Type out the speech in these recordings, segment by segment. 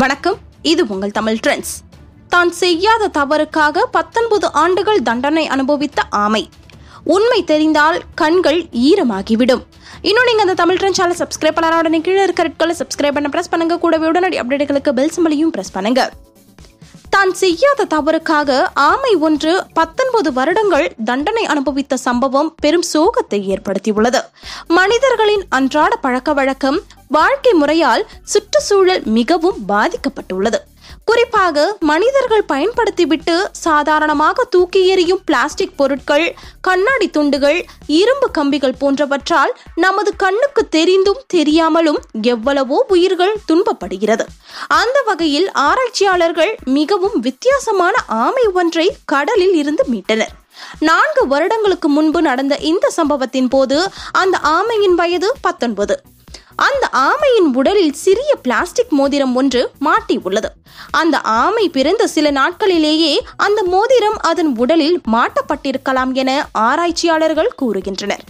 வணக்கம் இது உங்கள் தமிழ் ட்ரெண்ட்ஸ் தான் செய்யாத தவறுக்காக பத்தொன்பது ஆண்டுகள் தண்டனை அனுபவித்த ஆமை உண்மை தெரிந்தால் கண்கள் ஈரமாகிவிடும் இன்னும் நீங்கள் அந்த தமிழ் ட்ரெண்ட் சேனல் சப்ஸ்கிரைப் பண்ணாத உடனே கீழே இருக்க ரெட்களை சப்ஸ்கிரைப் பண்ண ப்ரெஸ் பண்ணுங்க கூடவே உடனடி அப்டேட்டுகளுக்கு பெல் சிம்பளையும் ப்ரெஸ் பண்ணுங்க தான் செய்யாத தவறுக்காக ஆமை ஒன்று பத்தொன்பது வருடங்கள் தண்டனை அனுபவித்த சம்பவம் பெரும் சோகத்தை ஏற்படுத்தியுள்ளது மனிதர்களின் அன்றாட பழக்க வழக்கம் வாழ்க்கை முறையால் சுற்றுச்சூழல் மிகவும் பாதிக்கப்பட்டுள்ளது குறிப்பாக மனிதர்கள் பயன்படுத்திவிட்டு சாதாரணமாக தூக்கி எறியும் பிளாஸ்டிக் பொருட்கள் கண்ணாடி துண்டுகள் இரும்பு கம்பிகள் போன்றவற்றால் நமது கண்ணுக்கு தெரிந்தும் தெரியாமலும் எவ்வளவோ உயிர்கள் துன்பப்படுகிறது அந்த வகையில் ஆராய்ச்சியாளர்கள் மிகவும் வித்தியாசமான ஆமை ஒன்றை கடலில் இருந்து மீட்டனர் நான்கு வருடங்களுக்கு முன்பு நடந்த இந்த சம்பவத்தின் போது அந்த ஆமையின் வயது பத்தொன்பது அந்த ஆமையின் உடலில் சிறிய பிளாஸ்டிக் மோதிரம் ஒன்று மாட்டி உள்ளது அந்த ஆமை பிறந்த சில நாட்களிலேயே அந்த மோதிரம் அதன் உடலில் மாட்டப்பட்டிருக்கலாம் என ஆராய்ச்சியாளர்கள் கூறுகின்றனர்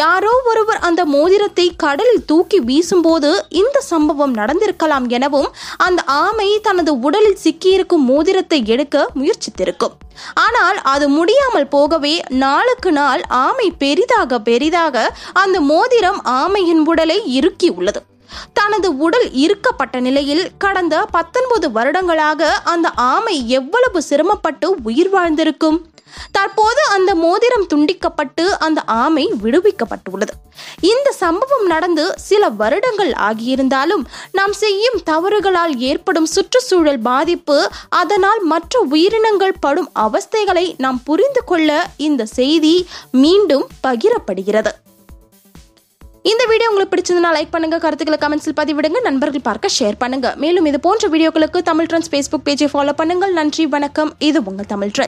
யாரோ ஒருவர் அந்த மோதிரத்தை கடலில் தூக்கி வீசும்போது இந்த சம்பவம் நடந்திருக்கலாம் எனவும் அந்த ஆமை தனது உடலில் சிக்கியிருக்கும் மோதிரத்தை எடுக்க முயற்சித்திருக்கும் ஆனால் அது முடியாமல் போகவே நாளுக்கு நாள் ஆமை பெரிதாக பெரிதாக அந்த மோதிரம் ஆமையின் உடலை இறுக்கி உள்ளது தனது உடல் இருக்கப்பட்ட நிலையில் கடந்த பத்தொன்பது வருடங்களாக அந்த ஆமை எவ்வளவு சிரமப்பட்டு உயிர் வாழ்ந்திருக்கும் தற்போது அந்த மோதிரம் துண்டிக்கப்பட்டு அந்த ஆமை விடுவிக்கப்பட்டுள்ளது இந்த சம்பவம் நடந்து சில வருடங்கள் ஆகியிருந்தாலும் நாம் செய்யும் தவறுகளால் ஏற்படும் சுற்றுச்சூழல் பாதிப்பு அதனால் மற்ற உயிரினங்கள் படும் அவஸ்தைகளை நாம் புரிந்து கொள்ள இந்த செய்தி மீண்டும் பகிரப்படுகிறது இந்த வீடியோ உங்களுக்கு பிடிச்சதுன்னா லைக் பண்ணுங்க கருத்துக்களை கமெண்ட்ஸில் பதிவிடுங்க நண்பர்கள் பார்க்க ஷேர் பண்ணுங்க மேலும் இது போன்ற வீடியோக்களுக்கு தமிழ் ட்ரெண்ட்ஸ் ஃபேஸ்புக் பேஜை ஃபாலோ பண்ணுங்கள் நன்றி வணக்கம் இது உங்கள் தமிழ் ட்ரெண்ட்